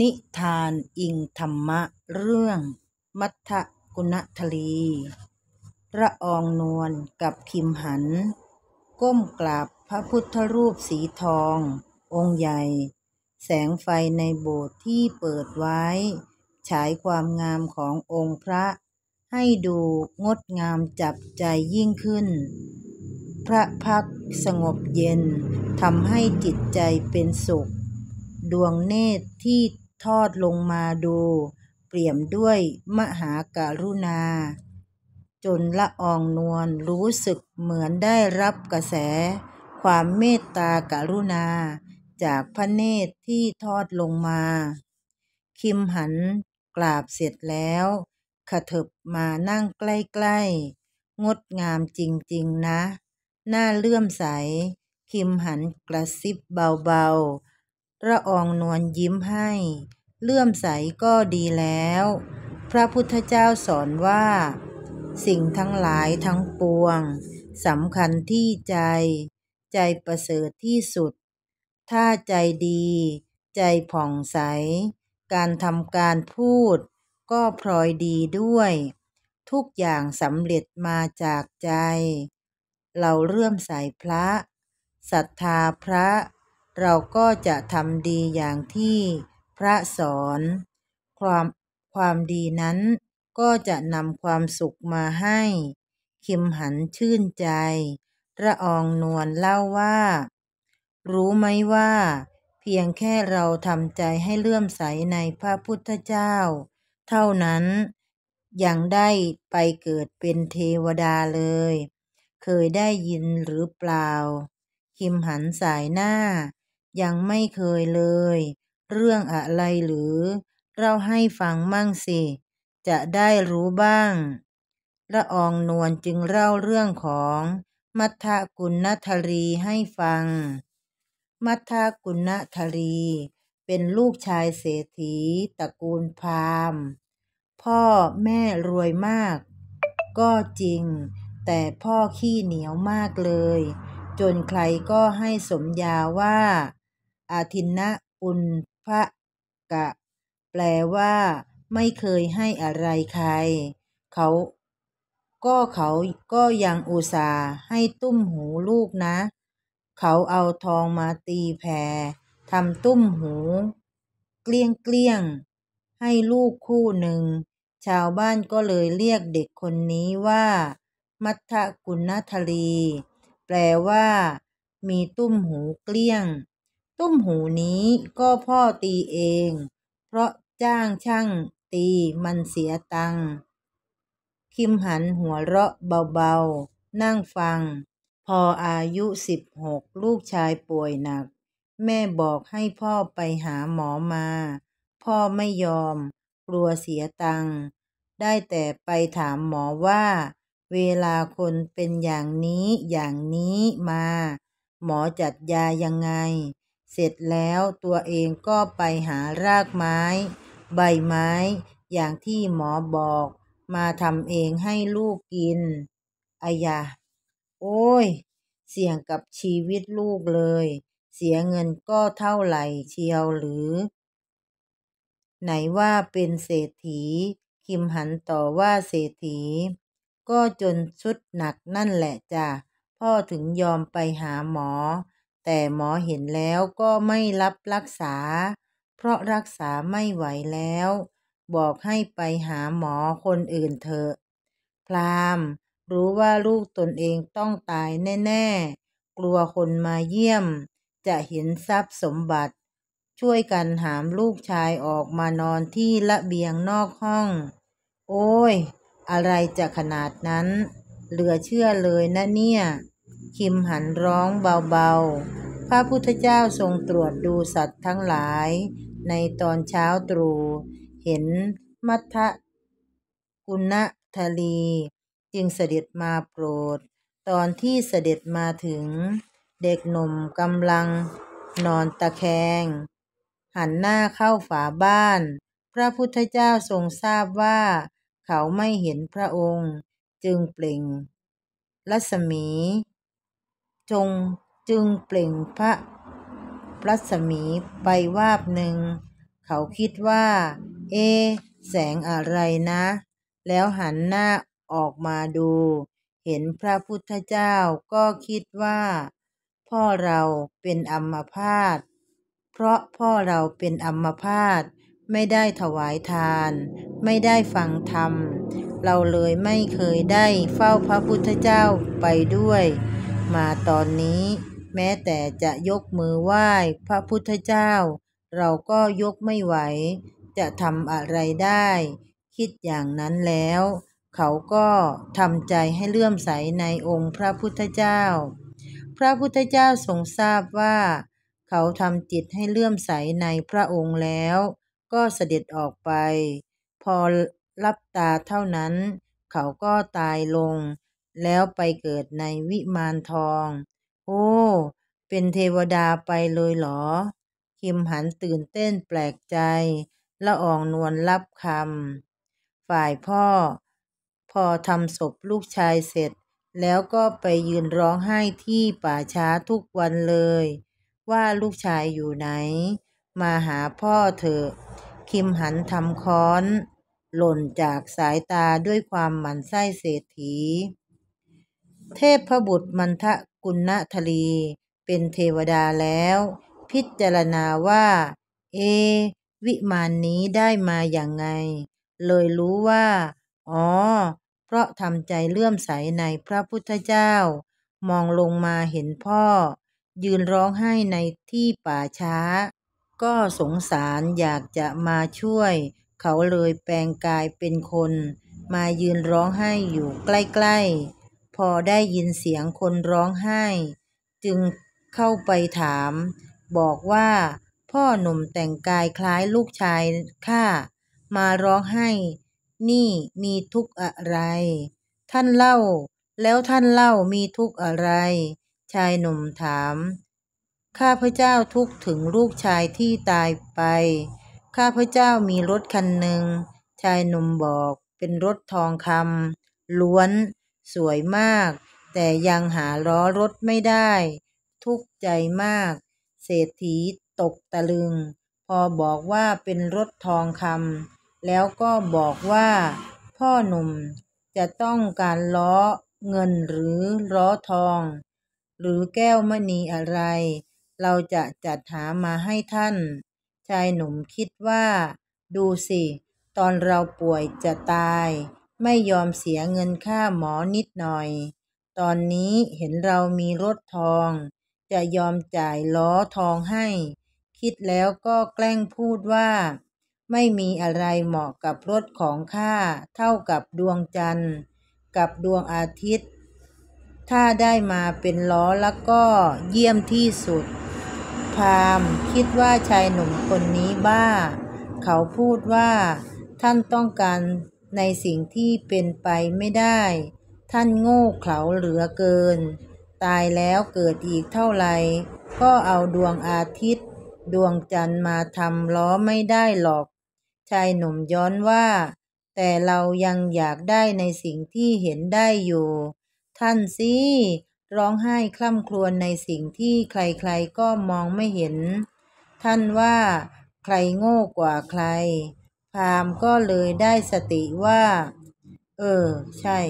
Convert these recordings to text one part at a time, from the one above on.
นิทานอิงธรรมะเรื่องมัทกุณทลีระอองนวลกับพิมหัน ก้มกราบพระพุทธรูปสีทององค์ใหญ่ แสงไฟในโบสถ์ที่เปิดไว้ฉายความงามขององค์พระให้ดูงดงามจับใจยิ่งขึ้น พระพักสงบเย็นทำให้จิตใจเป็นสุขดวงเนตรที่ทอดลงมาดู เปี่ยมด้วยมหาการุณา จนละอองนวลรู้สึกเหมือนได้รับกระแส ความเมตตาการุณา จากพระเนตรที่ทอดลงมา คิมหันกราบเสร็จแล้วขะเถิบมานั่งใกล้ๆ งดงามจริงๆนะหน้าเลื่อมใส คิมหันกระซิบเบาๆระอองนวลยิ้มให้เลื่อมใสก็ดีแล้ว พระพุทธเจ้าสอนว่า สิ่งทั้งหลายทั้งปวงสำคัญที่ใจ ใจประเสริฐที่สุด ถ้าใจดี ใจผ่องใส การทำการพูด ก็พลอยดีด้วย ทุกอย่างสำเร็จมาจากใจ เราเลื่อมใสพระศรัทธาพระเราก็จะทำดีอย่างที่พระสอน ความ ความดีนั้นก็จะนำความสุขมาให้คิมหันชื่นใจ ระอองนวลเล่าว่า รู้ไหมว่า เพียงแค่เราทำใจให้เลื่อมใสในพระพุทธเจ้า เท่านั้น ยังได้ไปเกิดเป็นเทวดาเลย เคยได้ยินหรือเปล่าคิมหันสายหน้ายังไม่เคยเลย เรื่องอะไรหรือ เราให้ฟังมั่งสิ จะได้รู้บ้างละอองนวลจึงเล่าเรื่องของมัทธกุณธรีให้ฟัง มัทธกุณธรี เป็นลูกชายเศรษฐีตระกูลพราหมณ์พ่อแม่รวยมาก ก็จริง แต่พ่อขี้เหนียวมากเลย จนใครก็ให้สมญาว่าอาทินนะปุณพระกะ แปลว่าไม่เคยให้อะไรใคร เขาก็เขาก็ยังอุตส่าห์ให้ตุ้มหูลูกนะ เขาเอาทองมาตีแผ่ทำตุ้มหูเกลี้ยงเกลี้ยงให้ลูกคู่หนึ่ง ชาวบ้านก็เลยเรียกเด็กคนนี้ว่า มัทกุณทลี แปลว่ามีตุ้มหูเกลี้ยงตุ้มหูนี้ก็พ่อตีเอง เพราะจ้างช่างตีมันเสียตังค์คิมหันหัวเราะเบาๆ นั่งฟัง พออายุสิบหกลูกชายป่วยหนัก แม่บอกให้พ่อไปหาหมอมา พ่อไม่ยอมกลัวเสียตังค์ได้แต่ไปถามหมอว่า เวลาคนเป็นอย่างนี้อย่างนี้มา หมอจัดยายังไงเสร็จแล้วตัวเองก็ไปหารากไม้ ใบไม้อย่างที่หมอบอก มาทำเองให้ลูกกินอายาโอ้ย เสี่ยงกับชีวิตลูกเลย เสียเงินก็เท่าไหร่เชียวหรือ ไหนว่าเป็นเศรษฐีคิมหันต่อว่าเศรษฐีก็จนชุดหนักนั่นแหละจ้ะพ่อถึงยอมไปหาหมอแต่หมอเห็นแล้วก็ไม่รับรักษา เพราะรักษาไม่ไหวแล้ว บอกให้ไปหาหมอคนอื่นเถอะพรามรู้ว่าลูกตนเองต้องตายแน่ ๆ กลัวคนมาเยี่ยม จะเห็นทรัพย์สมบัติ ช่วยกันหามลูกชายออกมานอนที่ระเบียงนอกห้อง โอ้ย อะไรจะขนาดนั้น เหลือเชื่อเลยนะเนี่ยคิมหันร้องเบาๆ พระพุทธเจ้าทรงตรวจดูสัตว์ทั้งหลาย ในตอนเช้าตรู่เห็นมัทะกุณะทลี จึงเสด็จมาโปรด ตอนที่เสด็จมาถึง เด็กหนุ่มกำลัง นอนตะแคง หันหน้าเข้าฝาบ้าน พระพุทธเจ้าทรงทราบว่า เขาไม่เห็นพระองค์จึงเปล่ง รัศมีจงจึงเปล่งพระพระสมีไปวาบหนึ่งเขาคิดว่า เอ แสงอะไรนะ แล้วหันหน้า ออกมาดู เห็นพระพุทธเจ้าก็คิดว่า พ่อเราเป็นอัมพาตเพราะพ่อเราเป็นอัมพาตไม่ได้ถวายทาน ไม่ได้ฟังธรรม เราเลยไม่เคยได้เฝ้าพระพุทธเจ้าไปด้วยมาตอนนี้แม้แต่จะยกมือไหว้พระพุทธเจ้า เราก็ยกไม่ไหว จะทำอะไรได้ คิดอย่างนั้นแล้ว เขาก็ทำใจให้เลื่อมใสในองค์พระพุทธเจ้า พระพุทธเจ้าทรงทราบว่า เขาทำจิตให้เลื่อมใสในพระองค์แล้ว ก็เสด็จออกไป พอรับตาเท่านั้น เขาก็ตายลงแล้วไปเกิดในวิมานทอง โอ้ เป็นเทวดาไปเลยเหรอ คิมหันตื่นเต้นแปลกใจ ละอองนวลรับคำ ฝ่ายพ่อ พอทำศพลูกชายเสร็จ แล้วก็ไปยืนร้องไห้ที่ป่าช้าทุกวันเลย ว่าลูกชายอยู่ไหน มาหาพ่อเถอะ คิมหันทำค้อน หล่นจากสายตาด้วยความหมันไส้เศรษฐีเทพพบุตรมันทะกุณทลี เป็นเทวดาแล้ว พิจารณาว่า เอ วิมานนี้ได้มาอย่างไง เลยรู้ว่า อ๋อ เพราะทำใจเลื่อมใสในพระพุทธเจ้า มองลงมาเห็นพ่อ ยืนร้องไห้ในที่ป่าช้า ก็สงสารอยากจะมาช่วย เขาเลยแปลงกายเป็นคน มายืนร้องไห้อยู่ใกล้ๆพอได้ยินเสียงคนร้องไห้จึงเข้าไปถาม บอกว่า พ่อหนุ่มแต่งกายคล้ายลูกชายข้ามาร้องไห้นี่มีทุกข์อะไร ท่านเล่า แล้วท่านเล่ามีทุกข์อะไร ชายหนุ่มถามข้าพเจ้าทุกข์ถึงลูกชายที่ตายไปข้าพเจ้ามีรถคันหนึ่ง ชายหนุ่มบอกเป็นรถทองคำล้วนสวยมาก แต่ยังหาล้อรถไม่ได้ ทุกข์ใจมาก เศรษฐีตกตะลึง พอบอกว่าเป็นรถทองคำแล้วก็บอกว่า พ่อหนุ่มจะต้องการล้อเงินหรือล้อทอง หรือแก้วมณีอะไร เราจะจัดหามาให้ท่าน ชายหนุ่มคิดว่า ดูสิ ตอนเราป่วยจะตายไม่ยอมเสียเงินค่าหมอนิดหน่อย ตอนนี้เห็นเรามีรถทอง จะยอมจ่ายล้อทองให้ คิดแล้วก็แกล้งพูดว่า ไม่มีอะไรเหมาะกับรถของข้าเท่ากับดวงจันทร์ กับดวงอาทิตย์ ถ้าได้มาเป็นล้อแล้วก็เยี่ยมที่สุด พามคิดว่าชายหนุ่มคนนี้บ้า เขาพูดว่าท่านต้องการในสิ่งที่เป็นไปไม่ได้ ท่านโง่เขลาเหลือเกิน ตายแล้วเกิดอีกเท่าไหร่ก็เอาดวงอาทิตย์ ดวงจันทร์มาทำล้อไม่ได้หรอก ชายหนุ่มย้อนว่า แต่เรายังอยากได้ในสิ่งที่เห็นได้อยู่ ท่านสิร้องไห้คล่ำครวญในสิ่งที่ใครๆก็มองไม่เห็น ท่านว่า ใครโง่กว่าใครพราหมณ์ก็เลยได้สติว่า เออ ใช่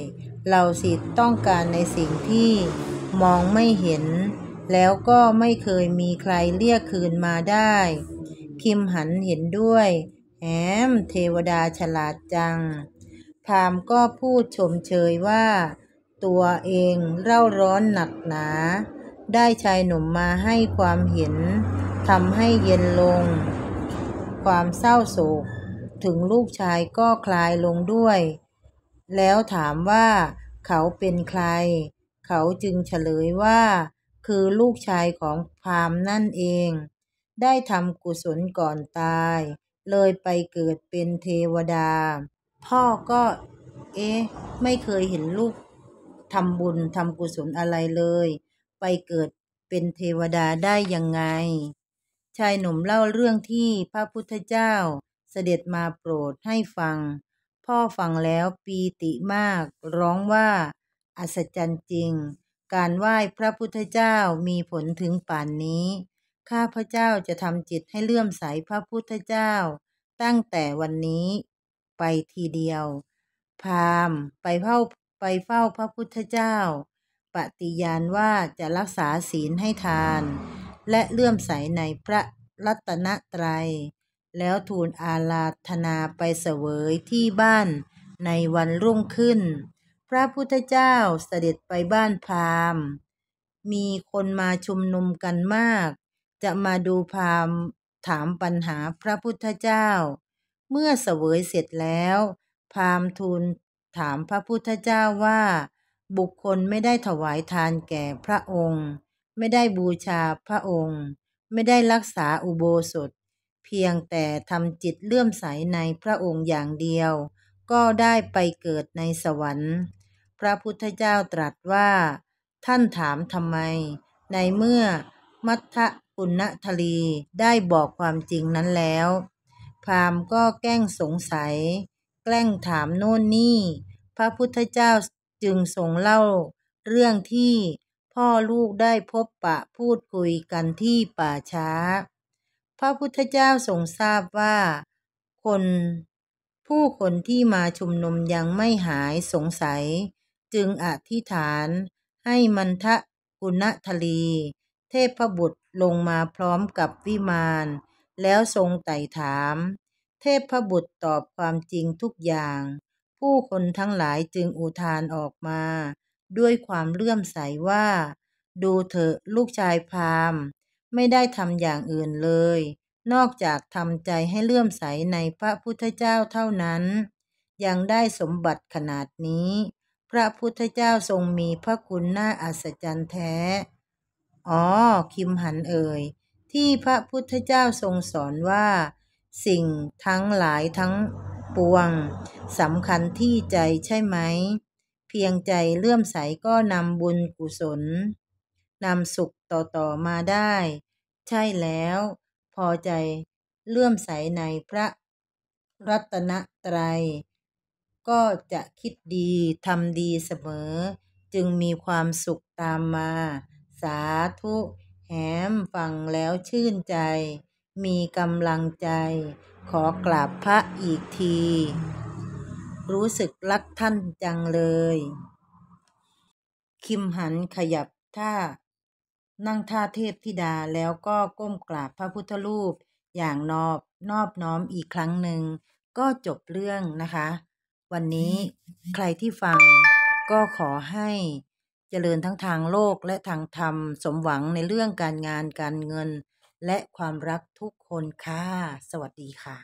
เราสิทธต้องการในสิ่งที่มองไม่เห็น แล้วก็ไม่เคยมีใครเรียกคืนมาได้ คิมหันเห็นด้วย แหม เทวดาฉลาดจังพราหมณ์ก็พูดชมเชยว่า ตัวเองเร่าร้อนหนักหนา ได้ชายหนุ่มมาให้ความเห็น ทำให้เย็นลง ความเศร้าโศกถึงลูกชายก็คลายลงด้วย แล้วถามว่า เขาเป็นใคร เขาจึงเฉลยว่า คือลูกชายของพามนั่นเอง ได้ทำกุศลก่อนตาย เลยไปเกิดเป็นเทวดา พ่อก็ เอ๊ะไม่เคยเห็นลูกทำบุญทำกุศลอะไรเลย ไปเกิดเป็นเทวดาได้ยังไง ชายหนุ่มเล่าเรื่องที่พระพุทธเจ้าเสด็จมาโปรดให้ฟัง พ่อฟังแล้วปีติมาก ร้องว่า อัศจรรย์จริง การไหว้พระพุทธเจ้ามีผลถึงป่านนี้ ข้าพระเจ้าจะทำจิตให้เลื่อมใสพระพุทธเจ้า ตั้งแต่วันนี้ไปทีเดียว พามไปเฝ้าไปเฝ้าพระพุทธเจ้าปฏิญาณว่าจะรักษาศีลให้ทาน และเลื่อมใสในพระรัตนตรยัยแล้วทูลอาราธนาไปเสวยที่บ้านในวันรุ่งขึ้น พระพุทธเจ้าเสด็จไปบ้านพราหมณ์มีคนมาชุมนุมกันมาก จะมาดูพราหมณ์ถามปัญหาพระพุทธเจ้า เมื่อเสวยเสร็จแล้วพราหมณ์ทูลถามพระพุทธเจ้าว่า บุคคลไม่ได้ถวายทานแก่พระองค์ ไม่ได้บูชาพระองค์ ไม่ได้รักษาอุโบสถเพียงแต่ทำจิตเลื่อมใสในพระองค์อย่างเดียว ก็ได้ไปเกิดในสวรรค์ พระพุทธเจ้าตรัสว่า ท่านถามทำไม ในเมื่อมัทธปุณทลีได้บอกความจริงนั้นแล้ว พราหมณ์ก็แกล้งสงสัย แกล้งถามโน่นนี่ พระพุทธเจ้าจึงทรงเล่า เรื่องที่พ่อลูกได้พบปะพูดคุยกันที่ป่าช้าระพุทธเจ้าทรงทราบว่า คน ผู้คนที่มาชุมนุมยังไม่หายสงสัย จึงอธิษฐานให้มันทะกุณทลี เทพบุตรลงมาพร้อมกับวิมานแล้วทรงไต่ถาม เทพบุตรตอบความจริงทุกอย่าง ผู้คนทั้งหลายจึงอุทานออกมา ด้วยความเลื่อมใสว่า ดูเถอะลูกชายพราหมณ์ไม่ได้ทำอย่างอื่นเลย นอกจากทำใจให้เลื่อมใสในพระพุทธเจ้าเท่านั้น ยังได้สมบัติขนาดนี้ พระพุทธเจ้าทรงมีพระคุณน่าอัศจรรย์แท้ อ๋อ คิมหันเอ่ย ที่พระพุทธเจ้าทรงสอนว่า สิ่งทั้งหลายทั้งปวงสำคัญที่ใจใช่ไหม เพียงใจเลื่อมใสก็นำบุญกุศลนำสุขต่อๆมาได้ ใช่แล้วพอใจเลื่อมใส ในพระ รัตนตรัยก็จะคิดดีทำดีเสมอ จึงมีความสุขตามมา สาธุแหมฟังแล้วชื่นใจ มีกำลังใจ ขอกราบพระอีกที รู้สึก รักท่านจังเลย คิมหันขยับท่านั่งท่าเทพธิดาแล้วก็ก้มกราบพระพุทธรูป อย่างนอบนอบน้อมอีกครั้งหนึ่ง ก็จบเรื่องนะคะ วันนี้ใครที่ฟังก็ขอให้เจริญทั้งทางโลกและทางธรรมสมหวังในเรื่องการงานการเงิน และความรักทุกคนค่ะสวัสดีค่ะ